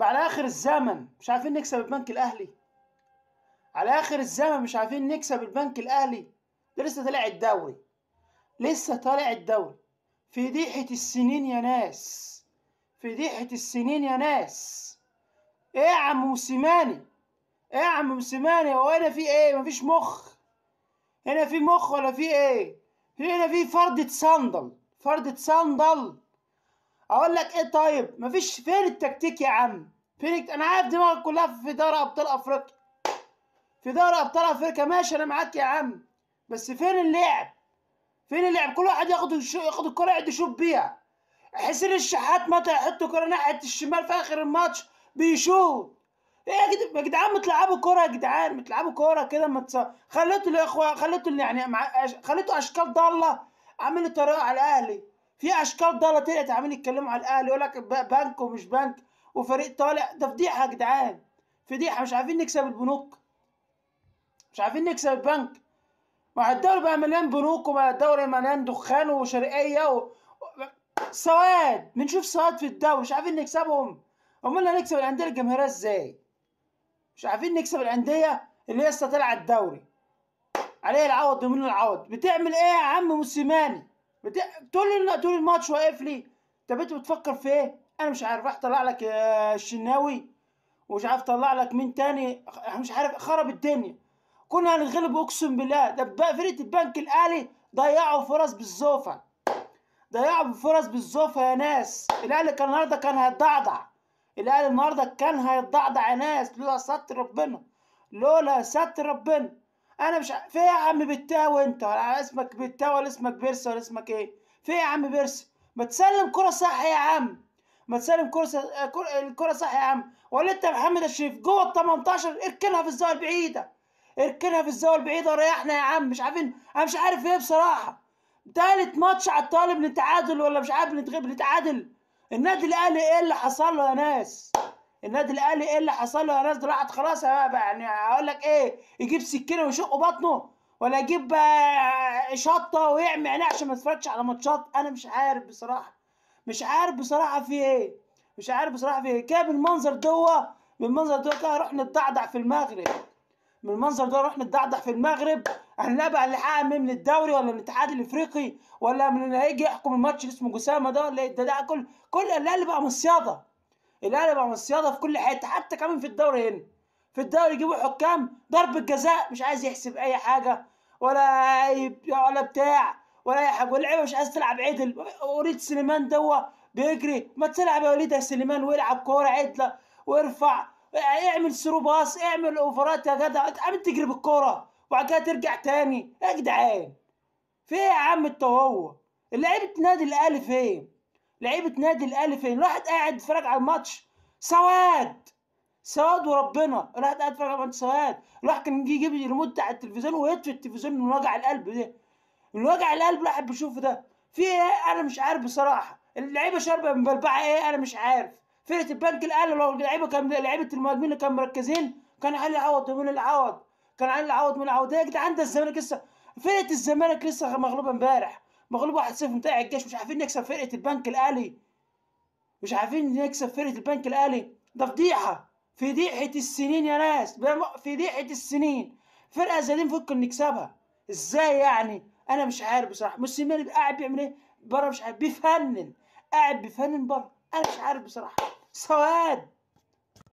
على اخر الزمن مش عارفين نكسب البنك الاهلي على اخر الزمن مش عارفين نكسب البنك الاهلي ده لسه طالع الدوري لسه طالع الدوري في ديحة السنين يا ناس في ديحة السنين يا ناس ايه يا عم موسيماني ايه يا عم موسيماني هو هنا في ايه مفيش مخ هنا في مخ ولا في ايه هنا في فردة صندل فردة صندل اقول لك ايه طيب مفيش فين التكتيك يا عم فين انا عارف دماغك كلها في دوري ابطال افريقيا في دوري ابطال افريقيا ماشي انا معاك يا عم بس فين اللعب فين اللعب كل واحد ياخد ياخد الكره يقعد يشوف بيها حسين الشحات متى يحط كره ناحيه الشمال في اخر الماتش بيشوط ايه يا جدعان ما تلعبوا كوره يا جدعان ما تلعبوا كوره كده ما تص... خليتوا الاخوه خليتوا يعني مع... خليتوا اشكال ضاله عملوا طريقه على الاهلي في اشكال ضاله طلعت عاملين يتكلموا على الاهلي يقول لك بنك ومش بنك وفريق طالع ده فضيحه يا جدعان فضيحه مش عارفين نكسب البنوك مش عارفين نكسب البنك مع الدوري بقى مليان بنوك ومع الدوري مليان دخان وشرقيه و... سواد بنشوف سواد في الدوري مش عارفين نكسبهم امال هنكسب الانديه الجماهيريه ازاي مش عارفين نكسب الانديه اللي لسه طالعه الدوري عليه العوض ومن العوض بتعمل ايه يا عم موسيماني بت... طول ال... طول الماتش واقف لي طب انت بتفكر في ايه؟ انا مش عارف راح طلع لك آه، الشناوي ومش عارف طلع لك مين تاني مش عارف خرب الدنيا كنا هنغلب اقسم بالله ده فرقه البنك الاهلي ضيعوا فرص بالزوفه ضيعوا فرص بالزوفه يا ناس الاهلي كان النهارده كان هيتضعضع الاهلي النهارده كان هيتضعضع يا ناس لولا ستر ربنا لولا ستر ربنا انا مش ع... في إيه يا عم بتاو انت ولا اسمك بتاو ولا اسمك بيرسي ولا اسمك ايه في إيه يا عم بيرسي ما تسلم كرة صح يا عم ما تسلم كرة س... الكرة صح يا عم ولا انت محمد الشريف جوه ال 18 اركنها في الزاوية البعيدة اركنها في الزاوية البعيدة وريحنا يا عم مش عارفين انا مش عارف ايه بصراحة تالت ماتش على الطالب نتعادل ولا مش عارف نتغلب نتعادل النادي الاهلي ايه اللي حصل له يا ناس النادي الاهلي ايه اللي حصل له يا ناس راحت خلاص يا بابا يعني اقول لك ايه يجيب سكينه ويشق بطنه ولا يجيب آه، شطه ويعمي يعني، عينيه عشان ما يتفرجش على ماتشات انا مش عارف بصراحه مش عارف بصراحه في ايه مش عارف بصراحه في ايه كده بالمنظر من بالمنظر دوه كده رحنا نتدعدع في المغرب من المنظر ده رحنا نتدعدع في المغرب احنا بقى اللي حقق من الدوري ولا من الاتحاد الافريقي ولا من اللي هيجي يحكم الماتش اللي اسمه جسامه ده ولا ده, ده كل كل اللي بقى مصياده الاهلي بقى مصياده في كل حته حتى كمان في الدوري هنا في الدوري يجيبوا حكام ضربه جزاء مش عايز يحسب اي حاجه ولا أي ولا بتاع ولا اي حاجه واللعيبه مش عايز تلعب عدل وليد سليمان دوا بيجري ما تلعب يا وليد يا سليمان والعب كوره عدله وارفع اعمل سرو باص اعمل اوفرات يا جدع عم تجري بالكوره وبعد كده ترجع تاني يا جدعان في ايه يا عم التهور اللعيبه نادي الاهلي فين لعيبه نادي الاهلي فين الواحد قاعد يتفرج على الماتش سواد سواد وربنا الواحد قاعد يتفرج على الماتش سواد الواحد كان يجيب الريموت بتاع التلفزيون ويطفي التلفزيون من وجع القلب ده من وجع القلب الواحد بيشوفه ده في ايه انا مش عارف بصراحه اللعيبه شاربه مبلبعه ايه انا مش عارف فرقه البنك الاهلي لو اللعيبه كان لعيبه المهاجمين اللي كانوا مركزين كان علي عوض ومين العوض كان علي عوض من عوض إيه يا جدعان ده الزمالك لسه فرقه الزمالك لسه مغلوبه امبارح مغلوب 1-0 متاع الجيش مش عارفين نكسب فرقه البنك الاهلي مش عارفين نكسب فرقه البنك الاهلي ده فضيحه فضيحه السنين يا ناس فضيحه السنين فرقه زي دي مفكر نكسبها ازاي يعني انا مش عارف بصراحه موسيماني قاعد بيعمل ايه بره مش عارف بيفنن قاعد بيفنن بره انا مش عارف بصراحه سواد